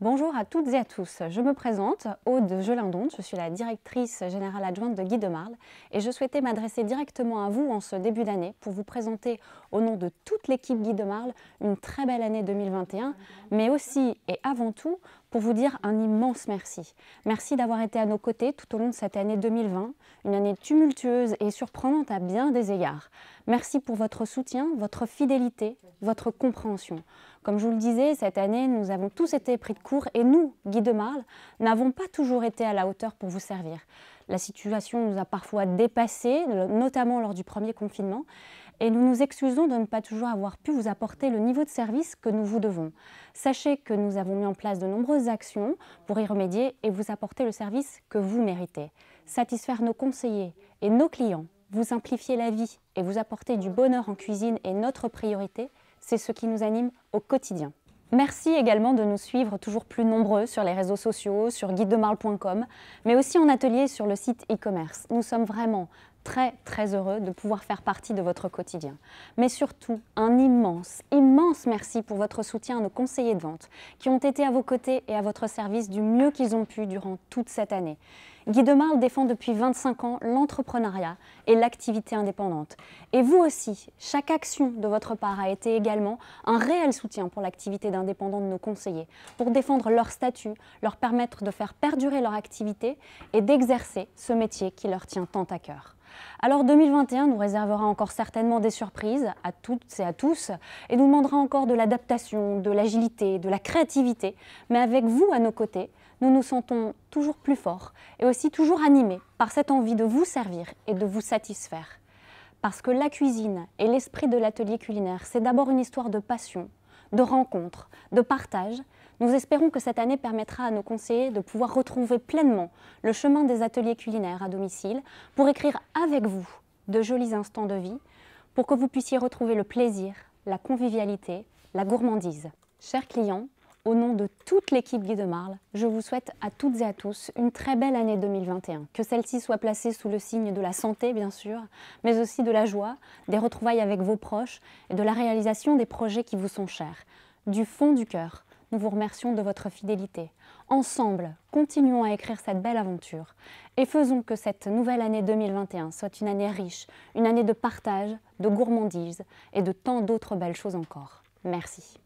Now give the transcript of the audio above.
Bonjour à toutes et à tous, je me présente, Aude Gelindon, je suis la directrice générale adjointe de Guy de Marle et je souhaitais m'adresser directement à vous en ce début d'année pour vous présenter au nom de toute l'équipe Guy de Marle une très belle année 2021, mais aussi et avant tout pour vous dire un immense merci. Merci d'avoir été à nos côtés tout au long de cette année 2020, une année tumultueuse et surprenante à bien des égards. Merci pour votre soutien, votre fidélité, votre compréhension. Comme je vous le disais, cette année, nous avons tous été pris de court et nous, Guy de Marle, n'avons pas toujours été à la hauteur pour vous servir. La situation nous a parfois dépassés, notamment lors du premier confinement, et nous nous excusons de ne pas toujours avoir pu vous apporter le niveau de service que nous vous devons. Sachez que nous avons mis en place de nombreuses actions pour y remédier et vous apporter le service que vous méritez. Satisfaire nos conseillers et nos clients, vous simplifier la vie et vous apporter du bonheur en cuisine est notre priorité, c'est ce qui nous anime au quotidien. Merci également de nous suivre toujours plus nombreux sur les réseaux sociaux, sur guidedemarle.com, mais aussi en atelier sur le site e-commerce. Nous sommes vraiment très très heureux de pouvoir faire partie de votre quotidien. Mais surtout, un immense, immense merci pour votre soutien à nos conseillers de vente qui ont été à vos côtés et à votre service du mieux qu'ils ont pu durant toute cette année. Guy Demarle défend depuis 25 ans l'entrepreneuriat et l'activité indépendante. Et vous aussi, chaque action de votre part a été également un réel soutien pour l'activité d'indépendants de nos conseillers, pour défendre leur statut, leur permettre de faire perdurer leur activité et d'exercer ce métier qui leur tient tant à cœur. Alors 2021 nous réservera encore certainement des surprises à toutes et à tous et nous demandera encore de l'adaptation, de l'agilité, de la créativité. Mais avec vous à nos côtés, nous nous sentons toujours plus forts et aussi toujours animés par cette envie de vous servir et de vous satisfaire. Parce que la cuisine et l'esprit de l'atelier culinaire, c'est d'abord une histoire de passion, de rencontres, de partages, nous espérons que cette année permettra à nos conseillers de pouvoir retrouver pleinement le chemin des ateliers culinaires à domicile pour écrire avec vous de jolis instants de vie, pour que vous puissiez retrouver le plaisir, la convivialité, la gourmandise. Chers clients, au nom de toute l'équipe Guy de Marle, je vous souhaite à toutes et à tous une très belle année 2021. Que celle-ci soit placée sous le signe de la santé, bien sûr, mais aussi de la joie, des retrouvailles avec vos proches et de la réalisation des projets qui vous sont chers. Du fond du cœur, nous vous remercions de votre fidélité. Ensemble, continuons à écrire cette belle aventure et faisons que cette nouvelle année 2021 soit une année riche, une année de partage, de gourmandise et de tant d'autres belles choses encore. Merci.